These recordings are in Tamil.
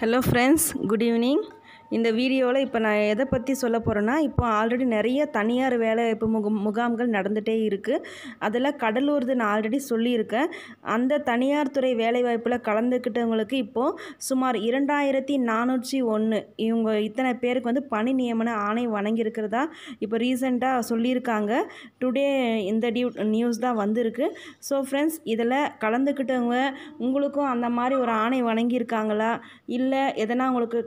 hello friends good evening இந்த வீடியோவில் இப்போ நான் எதை பற்றி சொல்ல போகிறேன்னா இப்போ ஆல்ரெடி நிறைய தனியார் வேலைவாய்ப்பு முகம் முகாம்கள் நடந்துகிட்டே இருக்குது அதில் கடலூர்து நான் ஆல்ரெடி சொல்லியிருக்கேன் அந்த தனியார் துறை வேலைவாய்ப்பில் கலந்துக்கிட்டவங்களுக்கு இப்போது சுமார் இரண்டாயிரத்தி நானூற்றி ஒன்று இவங்க இத்தனை பேருக்கு வந்து பணி நியமன ஆணை வணங்கியிருக்கிறதா இப்போ ரீசெண்டாக சொல்லியிருக்காங்க டுடே இந்த டியூ நியூஸ் தான் வந்திருக்கு ஸோ ஃப்ரெண்ட்ஸ் இதில் கலந்துக்கிட்டவங்க உங்களுக்கும் அந்த மாதிரி ஒரு ஆணை வணங்கியிருக்காங்களா இல்லை எதனா உங்களுக்கு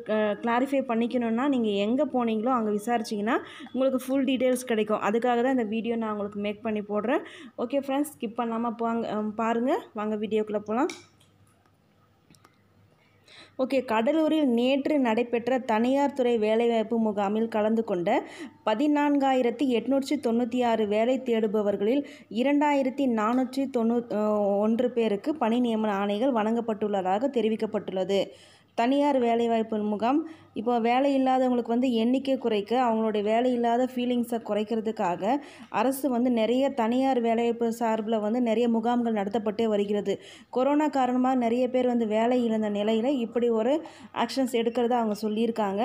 க்ளாரிஃபை பண்ணிக்கணுன்னா நீங்கள் எங்கே போனீங்களோ அங்கே விசாரிச்சிங்கன்னா உங்களுக்கு ஃபுல் டீட்டெயில்ஸ் கிடைக்கும் அதுக்காக தான் இந்த வீடியோ நான் உங்களுக்கு மேக் பண்ணி போடுறேன் ஓகே ஃப்ரெண்ட்ஸ் ஸ்கிப் பண்ணாமல் போங்க பாருங்கள் வாங்க வீடியோக்குள்ளே போகலாம் ஓகே கடலூரில் நேற்று நடைபெற்ற தனியார் துறை வேலைவாய்ப்பு முகாமில் கலந்து கொண்ட பதினான்காயிரத்தி எட்நூற்றி தொண்ணூற்றி ஆறு வேலை தேடுபவர்களில் இரண்டாயிரத்தி நானூற்றி தொண்ணூ ஒன்று பேருக்கு பணி நியமன ஆணைகள் வழங்கப்பட்டுள்ளதாக தெரிவிக்கப்பட்டுள்ளது தனியார் வேலைவாய்ப்பு முகாம் இப்போ வேலை இல்லாதவங்களுக்கு வந்து எண்ணிக்கை குறைக்க அவங்களுடைய வேலை இல்லாத ஃபீலிங்ஸை குறைக்கிறதுக்காக அரசு வந்து நிறைய தனியார் வேலைவாய்ப்பு சார்பில் வந்து நிறைய முகாம்கள் நடத்தப்பட்டே வருகிறது கொரோனா காரணமாக நிறைய பேர் வந்து வேலை இழந்த நிலையில் இப்படி ஒரு ஆக்ஷன்ஸ் எடுக்கிறதா அவங்க சொல்லியிருக்காங்க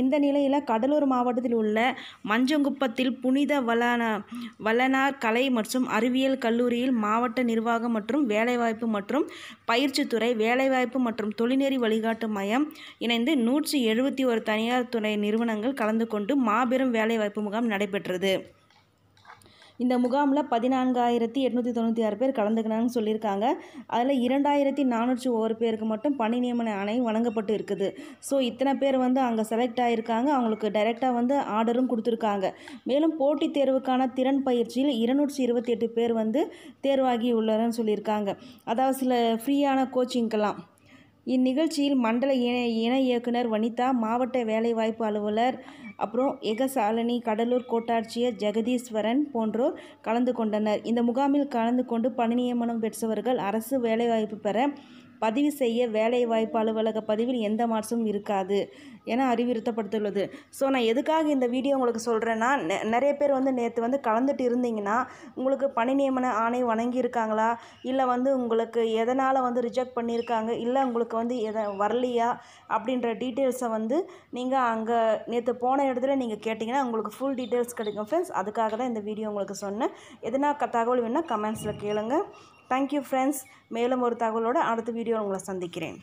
இந்த நிலையில் கடலூர் மாவட்டத்தில் உள்ள மஞ்சங்குப்பத்தில் புனித வளன வல்லனார் கலை மற்றும் அறிவியல் கல்லூரியில் மாவட்ட நிர்வாகம் மற்றும் வேலைவாய்ப்பு மற்றும் பயிற்சித்துறை வேலைவாய்ப்பு மற்றும் தொழில்நெறி வழிகாட்டு மையம் இணைந்து நூற்றி நூற்றி எழுபத்தி ஒரு தனியார் துறை நிறுவனங்கள் கலந்து கொண்டு மாபெரும் வேலைவாய்ப்பு முகாம் நடைபெற்றது இந்த முகாமில் பதினான்காயிரத்தி எட்நூற்றி தொண்ணூற்றி ஆறு பேர் கலந்துக்கினாங்கன்னு சொல்லியிருக்காங்க அதில் இரண்டாயிரத்தி நானூற்றி ஒரு பேருக்கு மட்டும் பணி நியமன ஆணை வழங்கப்பட்டு இருக்குது ஸோ இத்தனை பேர் வந்து அங்கே செலக்ட் ஆகியிருக்காங்க அவங்களுக்கு டைரெக்டாக வந்து ஆர்டரும் கொடுத்துருக்காங்க மேலும் போட்டித் தேர்வுக்கான திறன் பயிற்சியில் இருநூற்றி இருபத்தி எட்டு பேர் வந்து தேர்வாகி உள்ளாரன்னு சொல்லியிருக்காங்க அதாவது சில ஃப்ரீயான கோச்சிங்கெல்லாம் இந்நிகழ்ச்சியில் மண்டல இணை இணை இயக்குனர் வனிதா மாவட்ட வேலைவாய்ப்பு அலுவலர் அப்புறம் எகசாலினி கடலூர் கோட்டாட்சியர் ஜெகதீஸ்வரன் போன்றோர் கலந்து கொண்டனர் இந்த முகாமில் கலந்து கொண்டு பணி நியமனம் பெற்றவர்கள் அரசு வேலைவாய்ப்பு பெற பதிவு செய்ய வேலைவாய்ப்பு அலுவலக பதிவில் எந்த மாற்றமும் இருக்காது என அறிவுறுத்தப்பட்டுள்ளது ஸோ நான் எதுக்காக இந்த வீடியோ உங்களுக்கு சொல்கிறேன்னா நிறைய பேர் வந்து நேற்று வந்து கலந்துட்டு இருந்தீங்கன்னா உங்களுக்கு பணி நியமன ஆணை வணங்கியிருக்காங்களா இல்லை வந்து உங்களுக்கு எதனால் வந்து ரிஜெக்ட் பண்ணியிருக்காங்க இல்லை உங்களுக்கு வந்து எதை வரலையா அப்படின்ற டீட்டெயில்ஸை வந்து நீங்கள் அங்கே நேற்று போன இடத்துல நீங்கள் கேட்டிங்கன்னா உங்களுக்கு ஃபுல் டீட்டெயில்ஸ் கிடைக்கும் ஃப்ரெண்ட்ஸ் அதுக்காக தான் இந்த வீடியோ உங்களுக்கு சொன்னேன் எதனா தகவல் வேணால் கமெண்ட்ஸில் கேளுங்கள் தேங்க்யூ ஃப்ரெண்ட்ஸ் மேலும் ஒரு தகவலோடு அடுத்த வீடியோ உங்களை சந்திக்கிறேன்